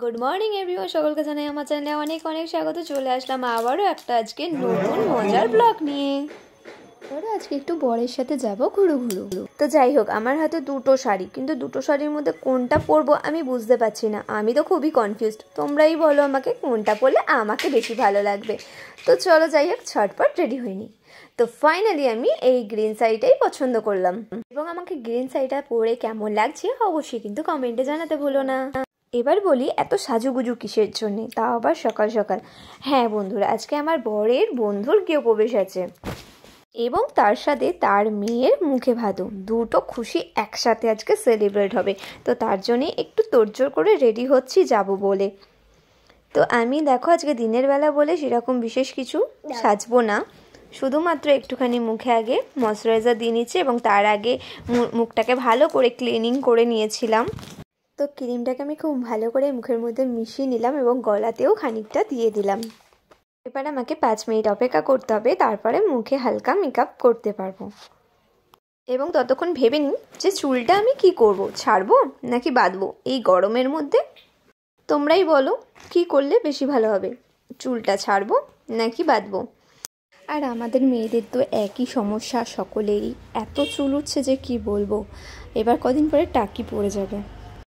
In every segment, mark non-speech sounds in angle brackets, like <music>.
Good morning everyone সকলকে জানাই আমার চ্যানেলে অনেক অনেক স্বাগত চলে আসলাম আবারও একটা আজকে নতুন মজার ব্লগ নিয়ে এবারে আজকে একটু বরের সাথে যাব ঘুরু ঘুরু তো যাই হোক আমার হাতে দুটো শাড়ি কিন্তু দুটো শাড়ির মধ্যে কোনটা পরবো আমি বুঝতে পারছি না আমি তো খুবই কনফিউজড তোমরাই বলো আমাকে কোনটা পরলে আমাকে বেশি ভালো লাগবে তো চলো যাই হোক ছটপট রেডি হইনি তো ফাইনালি আমি এই গ্রিন শাড়িটাই পছন্দ করলাম এবং আমাকে গ্রিন শাড়িটা পরে কেমন লাগছে অবশ্যই কিন্তু কমেন্টে জানাতে ভুলো না এবার বলি এত সাজুগুজু কিসের জন্যে তা আবার সকাল সকাল হ্যাঁ বন্ধুরা আজকে আমার বরের বন্ধুর গৃহপ্রবেশ আছে এবং তার সাথে তার মেয়ের মুখে ভাদু দুটো খুশি একসাথে আজকে সেলিব্রেট হবে তো তার জন্যে একটু তোড়জোড় করে রেডি হচ্ছি যাব বলে তো আমি দেখো আজকে দিনের বেলা বলে সেরকম বিশেষ কিছু সাজবো না শুধুমাত্র একটুখানি মুখে আগে ময়শ্চারাইজার দিয়ে নিচ্ছি এবং তার আগে মুখটাকে ভালো করে ক্লিনিং করে নিয়েছিলাম তো ক্রিমটাকে আমি খুব ভালো করে মুখের মধ্যে মিশিয়ে নিলাম এবং গলাতেও খানিকটা দিয়ে দিলাম এবার আমাকে পাঁচ মিনিট অপেক্ষা করতে হবে তারপরে মুখে হালকা মেকআপ করতে পারবো এবং ততক্ষণ ভেবে নিই যে চুলটা আমি কি করব ছাড়বো নাকি বাঁধবো এই গরমের মধ্যে তোমরাই বলো কি করলে বেশি ভালো হবে চুলটা ছাড়বো নাকি বাঁধবো আর আমাদের মেয়েদের তো একই সমস্যা সকলেরই এত চুল উঠছে যে কি বলবো এবার কদিন পরে টাকি পড়ে যাবে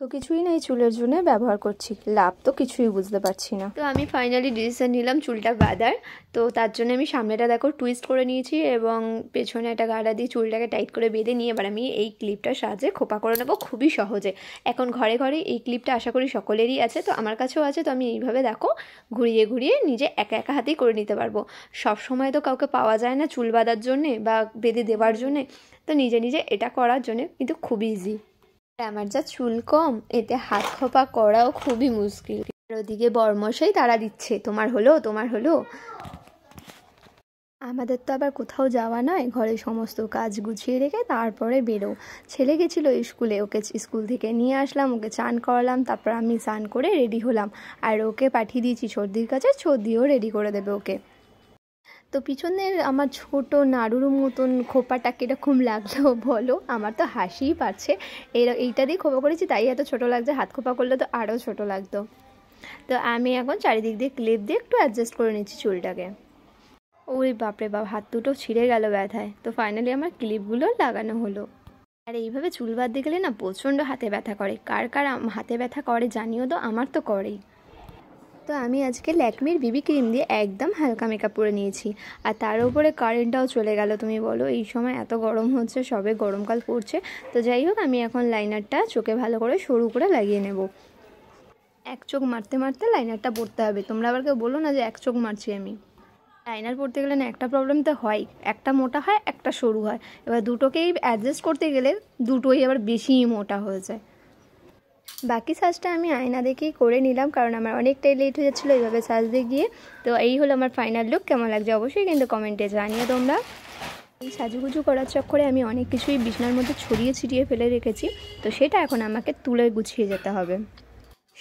তো কিছুই নেই চুলের জন্য ব্যবহার করছি লাভ তো কিছুই বুঝতে পারছি না তো আমি ফাইনালি ডিসিশন নিলাম চুলটা বাঁধার তো তার জন্য আমি সামনেটা দেখো টুইস্ট করে নিয়েছি এবং পেছনে একটা গাড়া দিয়ে চুলটাকে টাইট করে বেঁধে নিয়ে এবার আমি এই ক্লিপটার সাহায্যে খোপা করে নেবো খুবই সহজে এখন ঘরে ঘরে এই ক্লিপটা আশা করি সকলেরই আছে তো আমার কাছেও আছে তো আমি এইভাবে দেখো ঘুরিয়ে ঘুরিয়ে নিজে একা একা হাতেই করে নিতে পারবো সব সময় তো কাউকে পাওয়া যায় না চুল বাঁধার জন্যে বা বেঁধে দেওয়ার জন্যে তো নিজে নিজে এটা করার জন্যে কিন্তু খুব ইজি আর আমার যা চুল কম এতে হাত খোপা করাও খুবই মুশকিল ওদিকে বর্মশাই তারা দিচ্ছে তোমার হলো তোমার হলো আমাদের তো আবার কোথাও যাওয়া নয় ঘরে সমস্ত কাজ গুছিয়ে রেখে তারপরে বেরো ছেলে গেছিল স্কুলে ওকে স্কুল থেকে নিয়ে আসলাম ওকে চান করালাম তারপর আমি চান করে রেডি হলাম আর ওকে পাঠিয়ে দিয়েছি সর্দির কাছে সর্দিও রেডি করে দেবে ওকে তো পিছনের আমার ছোট নাড়ুর মতন খোপাটাকে খুব লাগলো <laughs> বলো আমার তো হাসিই পাচ্ছে এরা এইটা দিয়ে খোপা করেছি তাই এত ছোট লাগছে হাত খোপা করলে তো আরও ছোট লাগতো তো আমি এখন চারিদিক দিয়ে ক্লিপ দিয়ে একটু অ্যাডজাস্ট করে নিচ্ছি চুলটাকে ওই বাপরে বাপ হাত দুটো ছিঁড়ে গেল ব্যথায় তো ফাইনালি আমার ক্লিপগুলো লাগানো হলো আর এইভাবে চুল বাঁধতে গেলে না প্রচণ্ড হাতে ব্যথা করে কার কার হাতে ব্যথা করে জানিও তো আমার তো করেই তো আমি আজকে ল্যাকমির বিবি ক্রিম দিয়ে একদম হালকা মেকআপ করে নিয়েছি আর তার উপরে কারেন্টটাও চলে গেল তুমি বলো এই সময় এত গরম হচ্ছে সবে গরমকাল পড়ছে তো যাই হোক আমি এখন লাইনারটা চোখে ভালো করে সরু করে লাগিয়ে নেব এক চোখ মারতে মারতে লাইনারটা পড়তে হবে তোমরা আবার কেউ বলো না যে এক চোখ মারছি আমি লাইনার পড়তে গেলে না একটা প্রবলেম তো হয় একটা মোটা হয় একটা সরু হয় এবার দুটোকেই অ্যাডজাস্ট করতে গেলে দুটোই আবার বেশিই মোটা হয়ে যায় বাকি সাজটা আমি আয়না দেখেই করে নিলাম কারণ আমার অনেকটাই লেট হয়ে যাচ্ছিলো এইভাবে দিয়ে গিয়ে তো এই হলো আমার ফাইনাল লুক কেমন লাগছে অবশ্যই কিন্তু কমেন্টে জানিয়ে তোমরা এই সাজুগুজু করার চক্করে আমি অনেক কিছুই বিছনার মধ্যে ছড়িয়ে ছিটিয়ে ফেলে রেখেছি তো সেটা এখন আমাকে তুলে গুছিয়ে যেতে হবে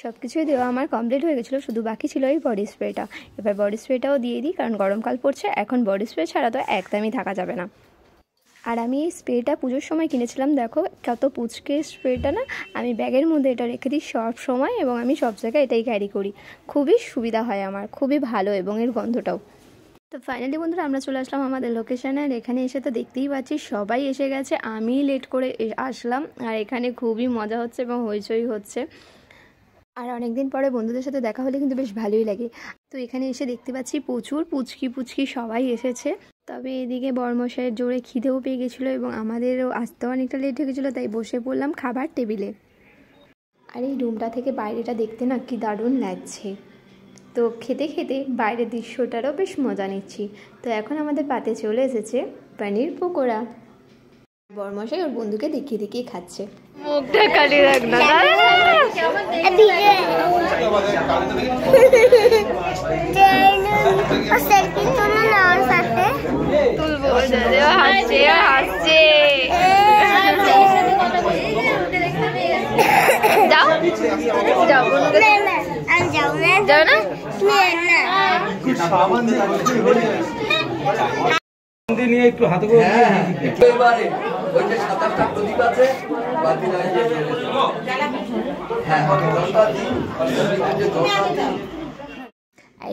সব কিছুই দেওয়া আমার কমপ্লিট হয়ে গেছিলো শুধু বাকি ছিল এই বডি স্প্রেটা এবার বডি স্প্রেটাও দিয়ে দিই কারণ গরমকাল পড়ছে এখন বডি স্প্রে ছাড়া তো একদমই থাকা যাবে না আর আমি এই স্প্রেটা পুজোর সময় কিনেছিলাম দেখো কত পুচকে স্প্রেটা না আমি ব্যাগের মধ্যে এটা রেখে দিই সব সময় এবং আমি সব জায়গায় এটাই ক্যারি করি খুবই সুবিধা হয় আমার খুবই ভালো এবং এর গন্ধটাও তো ফাইনালি বন্ধুরা আমরা চলে আসলাম আমাদের লোকেশানে আর এখানে এসে তো দেখতেই পাচ্ছি সবাই এসে গেছে আমি লেট করে আসলাম আর এখানে খুবই মজা হচ্ছে এবং হইচই হচ্ছে আর অনেকদিন পরে বন্ধুদের সাথে দেখা হলে কিন্তু বেশ ভালোই লাগে তো এখানে এসে দেখতে পাচ্ছি প্রচুর পুচকি পুচকি সবাই এসেছে তবে এদিকে বর্মশাইয়ের জোরে খিদেও পেয়ে গেছিলো এবং আমাদেরও আসতে অনেকটা লেট হয়ে গেছিলো তাই বসে পড়লাম খাবার টেবিলে আর এই রুমটা থেকে বাইরেটা দেখতে না কি দারুণ লাগছে তো খেতে খেতে বাইরের দৃশ্যটারও বেশ মজা নিচ্ছি তো এখন আমাদের পাতে চলে এসেছে পানির পকোড়া বর্মশাই ওর বন্ধুকে দেখিয়ে দেখিয়ে খাচ্ছে মুখটা <laughs> নিয়ে একটু হাতে হ্যাঁ, হ্যাঁ,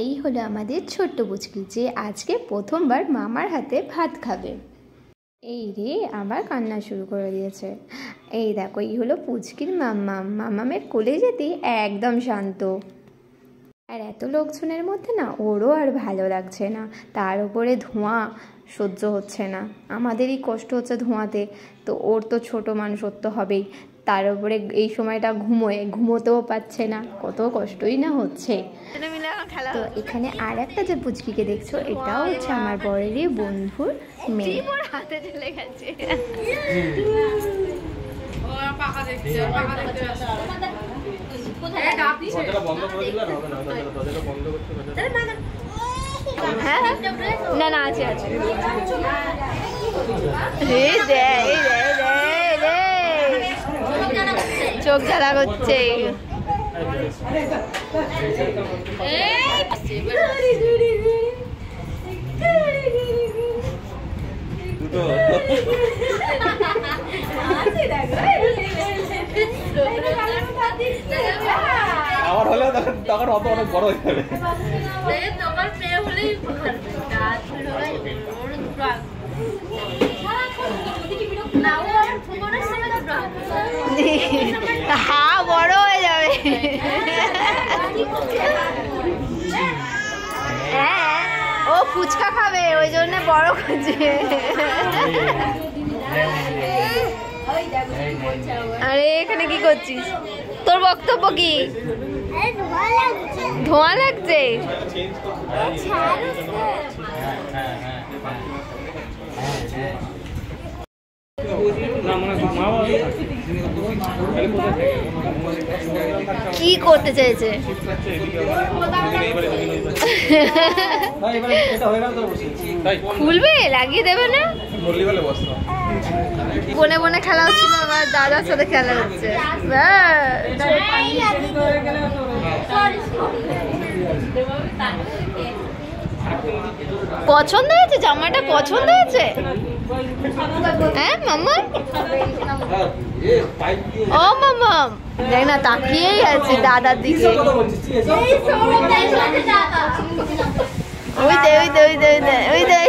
এই হলো আমাদের ছোট্ট বুচকি যে আজকে প্রথমবার মামার হাতে ভাত খাবে এই রে আবার কান্না শুরু করে দিয়েছে এই দেখো এই হলো পুচকির মাম্মা মাম্মামের কোলে যেতে একদম শান্ত আর এত লোকজনের মধ্যে না ওরও আর ভালো লাগছে না তার উপরে ধোঁয়া সহ্য হচ্ছে না আমাদেরই কষ্ট হচ্ছে ধোঁয়াতে তো ওর তো ছোটো মানুষত্ব তো হবেই তার উপরে এই সময়টা ঘুমোয় ঘুমোতেও পাচ্ছে না কত কষ্টই না হচ্ছে তো এখানে আর একটা যে পুচকিকে দেখছো এটাও হচ্ছে আমার বরেরই বন্ধুর মেয়ে হাতে চলে গেছে হ্যাঁ, হ্যাঁ। না না আছে আছে চোখ জ্বালা করছে আমার হলে তখন তখন অত অনেক বড় হয়ে যাবে তোমার মেয়ে হলেই হ্যাঁ ও ফুচকা খাবে ওই জন্য বড় খুঁজে আরে এখানে কি করছিস তোর বক্তব্য কি ধোঁয়া লাগছে না হ্যাঁ, মানে হ্যাঁ। কি করতে চাইছে খুলবে লাগিয়ে দেবে না বনে বনে খেলা হচ্ছিল আমার দাদার সাথে খেলা হচ্ছে পছন্দ হয়েছে জামাটা পছন্দ হয়েছে হ্যাঁ মামা ও মামা দেখ না তাকিয়েই আছে দাদার দিকে ওই দে ওই দে ওই দে ওই দে ওই দে ওই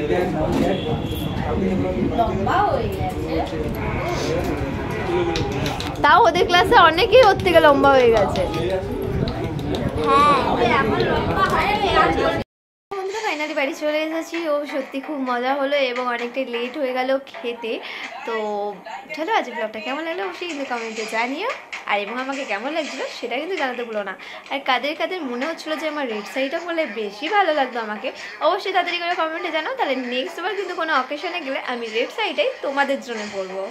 দে মামা তাও ওদের ক্লাসে অনেকেই ওর থেকে লম্বা হয়ে গেছে ফাইনালি বাড়ি চলে এসেছি ও সত্যি খুব মজা হলো এবং অনেকটাই লেট হয়ে গেল খেতে তো চলো আজ ব্লগটা কেমন লাগলো অবশ্যই কিন্তু কমেন্টে জানিও আর এবং আমাকে কেমন লাগছিলো সেটা কিন্তু জানাতে ভুলো না আর কাদের কাদের মনে হচ্ছিলো যে আমার রেড শাড়িটা বলে বেশি ভালো লাগতো আমাকে অবশ্যই তাড়াতাড়ি করে কমেন্টে জানাও তাহলে নেক্সট বার কিন্তু কোনো অকেশনে গেলে আমি রেড শাড়িটাই তোমাদের জন্য বলবো